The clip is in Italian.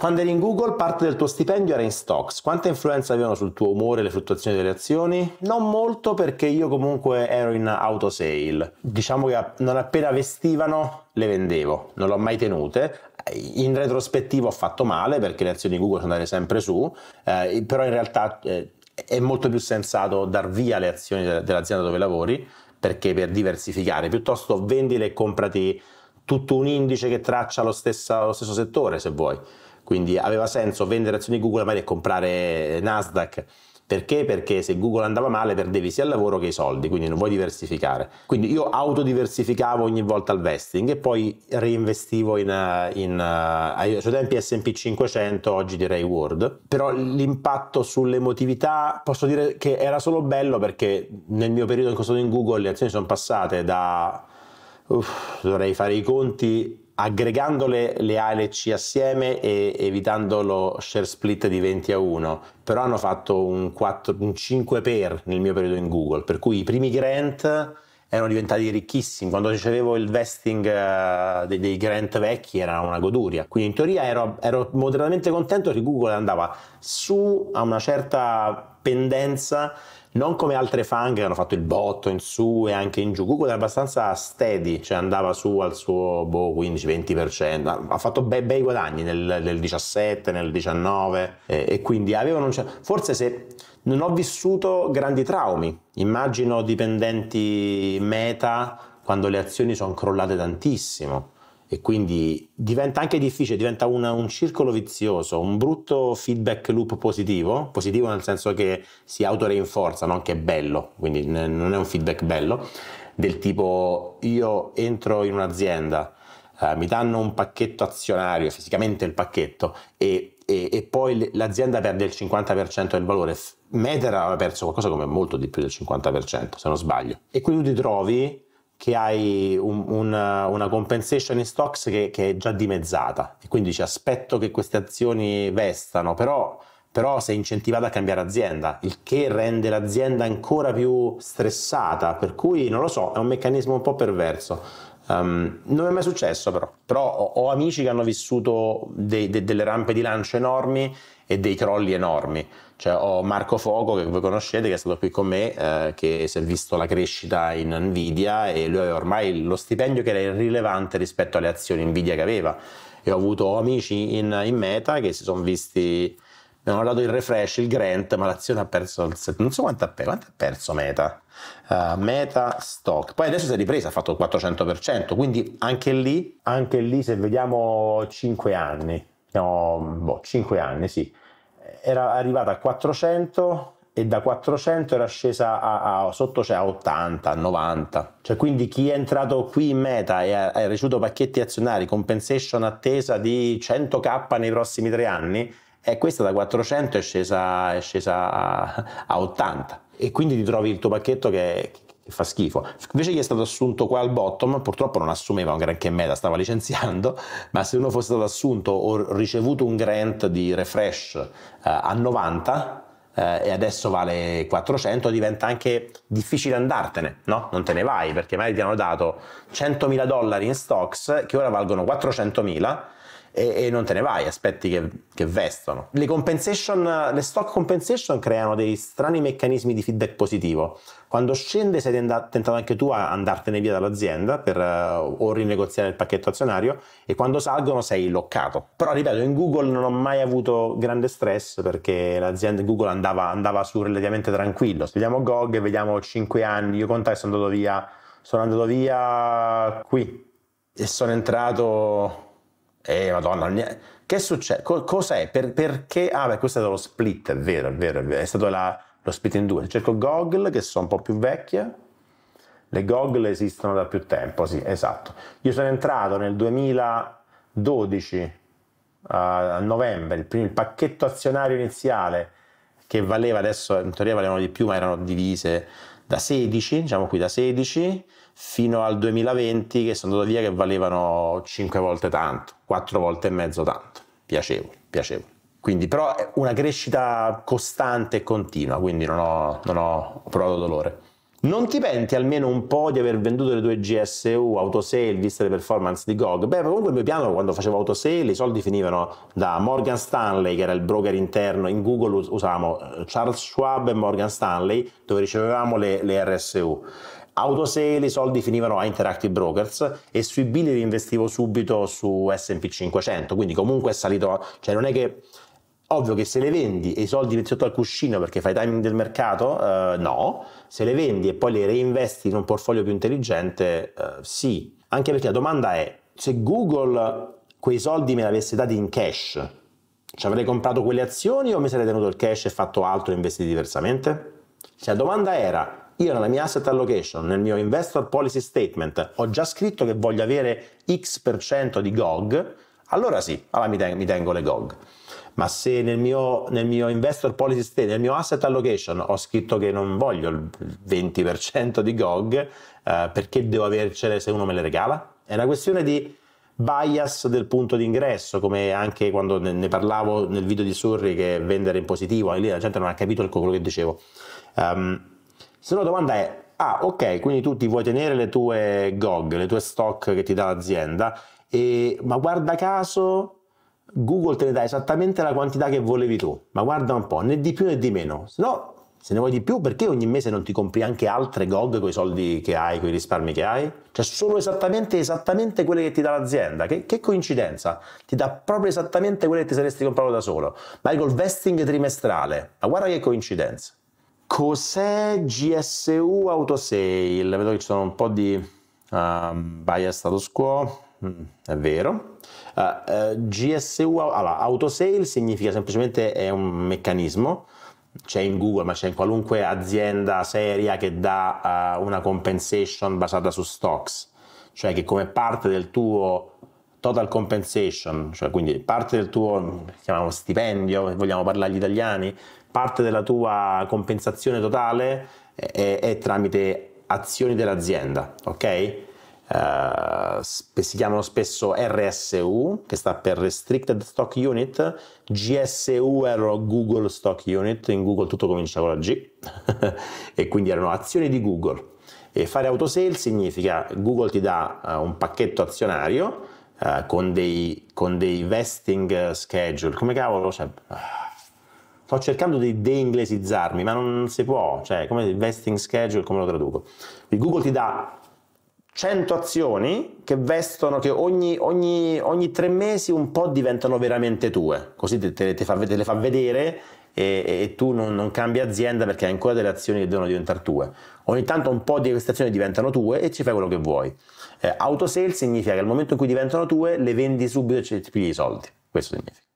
Quando eri in Google, parte del tuo stipendio era in stocks. Quanta influenza avevano sul tuo umore le fluttuazioni delle azioni? Non molto, perché io comunque ero in autosale. Diciamo che non appena vestivano le vendevo, non le ho mai tenute. Eh, in retrospettiva ho fatto male perché le azioni di Google sono andate sempre su, eh, però in realtà eh, è molto più sensato dar via le azioni dell'azienda dove lavori perché per diversificare, piuttosto vendile e comprati tutto un indice che traccia lo, stessa, lo stesso settore se vuoi. Quindi aveva senso vendere azioni Google magari e comprare eh, Nasdaq. Perché? Perché se Google andava male perdevi sia il lavoro che i soldi, quindi non vuoi diversificare. Quindi io autodiversificavo ogni volta al vesting e poi reinvestivo in, eh, in eh, ai suoi cioè tempi SP 500, oggi direi World. Però l'impatto sull'emotività posso dire che era solo bello perché nel mio periodo in cui sono in Google le azioni sono passate da... Uff, dovrei fare i conti aggregandole le A e le C assieme e evitando lo share split di 20 a 1, però hanno fatto un, 4, un 5 per nel mio periodo in Google, per cui i primi grant erano diventati ricchissimi. Quando ricevevo il vesting uh, eh, dei, dei, grant vecchi era una goduria. Quindi in teoria ero, ero moderatamente contento che Google andava su a una certa pendenza non come altre fan che hanno fatto il botto in su e anche in giù, Google era abbastanza steady, cioè andava su al suo boh, 15-20%, ha fatto bei, bei guadagni nel, nel, 17, nel 19 e, e quindi avevano un certo... Forse se non ho vissuto grandi traumi, immagino dipendenti meta quando le azioni sono crollate tantissimo e quindi diventa anche difficile, diventa una, un circolo vizioso, un brutto feedback loop positivo, positivo nel senso che si autoreinforza, non che è bello, quindi non è un feedback bello, del tipo io entro in un'azienda, eh, mi danno un pacchetto azionario, fisicamente il pacchetto, e, e, e poi l'azienda perde il 50% del valore, Meta ha perso qualcosa come molto di più del 50%, se non sbaglio, e quindi tu ti trovi che hai un, una, una, compensation in stocks che, che, è già dimezzata e quindi ci aspetto che queste azioni vestano, però, però sei incentivato a cambiare azienda, il che rende l'azienda ancora più stressata, per cui non lo so, è un meccanismo un po' perverso. Um, non è mai successo però, però ho, ho amici che hanno vissuto dei, de, delle rampe di lancio enormi e dei crolli enormi. Cioè, ho Marco Foco, che voi conoscete, che è stato qui con me, eh, che si è visto la crescita in Nvidia e lui aveva ormai lo stipendio che era irrilevante rispetto alle azioni Nvidia che aveva. E ho avuto amici in, in Meta che si sono visti non hanno dato il refresh, il grant, ma l'azione ha perso il set. non so quanto ha perso, quanto ha perso Meta, uh, Meta Stock, poi adesso si è ripresa, ha fatto il 400%, quindi anche lì, anche lì se vediamo 5 anni, no, boh, 5 anni sì, era arrivata a 400 e da 400 era scesa a, a sotto cioè a 80, a 90. Cioè quindi chi è entrato qui in meta e ha, ha ricevuto pacchetti azionari, compensation attesa di 100k nei prossimi tre anni, e questa da 400 è scesa, è scesa a, 80 e quindi ti trovi il tuo pacchetto che, che fa schifo. Invece chi è stato assunto qua al bottom, purtroppo non assumeva un granché meta, stava licenziando, ma se uno fosse stato assunto o ricevuto un grant di refresh eh, a 90 eh, e adesso vale 400, diventa anche difficile andartene, no? Non te ne vai perché magari ti hanno dato 100.000 dollari in stocks che ora valgono 400.000 e, e non te ne vai, aspetti che, che vestano. Le, le stock compensation creano dei strani meccanismi di feedback positivo. Quando scende sei tentato anche tu a andartene via dall'azienda per, uh, o rinegoziare il pacchetto azionario e quando salgono sei loccato. Però ripeto, in Google non ho mai avuto grande stress perché l'azienda Google andava, andava su relativamente tranquillo. Se vediamo GOG, vediamo 5 anni, io conta che sono andato via, sono andato via qui e sono entrato eh, madonna, che succede? cos'è? Per, perché? Ah, beh, questo è lo split, è vero, è vero, è, vero. è stato la, lo split in due. Cerco Goggle, che sono un po' più vecchie. Le Goggle esistono da più tempo, sì, esatto. Io sono entrato nel 2012, a novembre, il, primo, il pacchetto azionario iniziale, che valeva adesso, in teoria valevano di più, ma erano divise da 16, diciamo qui da 16 fino al 2020 che sono andato via che valevano 5 volte tanto, 4 volte e mezzo tanto, piacevole, piacevole. Quindi però è una crescita costante e continua, quindi non ho, non ho provato dolore. Non ti penti almeno un po' di aver venduto le tue GSU, autosale, viste le performance di GOG? Beh, comunque il mio piano quando facevo autosale i soldi finivano da Morgan Stanley, che era il broker interno, in Google usavamo eh, Charles Schwab e Morgan Stanley, dove ricevevamo le, le RSU. Autosale, i soldi finivano a Interactive Brokers e sui bill li investivo subito su SP 500, quindi comunque è salito, cioè non è che Ovvio che se le vendi e i soldi li sotto al cuscino perché fai timing del mercato, eh, no. Se le vendi e poi le reinvesti in un portfolio più intelligente, eh, sì. Anche perché la domanda è, se Google quei soldi me li avesse dati in cash, ci avrei comprato quelle azioni o mi sarei tenuto il cash e fatto altro e investito diversamente? Se cioè, la domanda era, io nella mia asset allocation, nel mio investor policy statement, ho già scritto che voglio avere X% di GOG, allora sì, allora mi tengo, mi tengo le GOG ma se nel mio, nel mio investor policy statement, nel mio asset allocation ho scritto che non voglio il 20% di GOG, eh, perché devo avercele se uno me le regala? È una questione di bias del punto di ingresso, come anche quando ne, parlavo nel video di Surri che vendere in positivo, lì la gente non ha capito quello che dicevo. Um, se no la domanda è, ah ok, quindi tu ti vuoi tenere le tue GOG, le tue stock che ti dà l'azienda, e, ma guarda caso Google te ne dà esattamente la quantità che volevi tu, ma guarda un po', né di più né di meno, se no se ne vuoi di più perché ogni mese non ti compri anche altre GOG con i soldi che hai, con i risparmi che hai? Cioè sono esattamente, esattamente quelle che ti dà l'azienda, che, che coincidenza, ti dà proprio esattamente quelle che ti saresti comprato da solo, ma col vesting trimestrale, ma guarda che coincidenza. Cos'è GSU Autosale? Vedo che ci sono un po' di um, bias status quo, Mm, è vero. Uh, ah, eh, GSU, allora, autosale significa semplicemente è un meccanismo, c'è in Google, ma c'è in qualunque azienda seria che dà uh, una compensation basata su stocks, cioè che come parte del tuo total compensation, cioè quindi parte del tuo chiamiamo stipendio, vogliamo parlare agli italiani, parte della tua compensazione totale è, è, è tramite azioni dell'azienda, ok? Uh, si chiamano spesso RSU, che sta per Restricted Stock Unit, GSU ero Google Stock Unit, in Google tutto comincia con la G, e quindi erano azioni di Google. E fare autosale significa Google ti dà uh, un pacchetto azionario uh, con, dei, con, dei, vesting schedule, come cavolo... Cioè, ah, sto cercando di deinglesizzarmi, ma non si può, cioè come vesting schedule, come lo traduco? Quindi Google ti dà 100 azioni che vestono, che ogni, ogni, ogni, tre mesi un po' diventano veramente tue, così te, te, te, fa, te le fa vedere e, e tu non, non, cambi azienda perché hai ancora delle azioni che devono diventare tue. Ogni tanto un po' di queste azioni diventano tue e ci fai quello che vuoi. Eh, autosale significa che al momento in cui diventano tue le vendi subito e ci pigli i soldi, questo significa.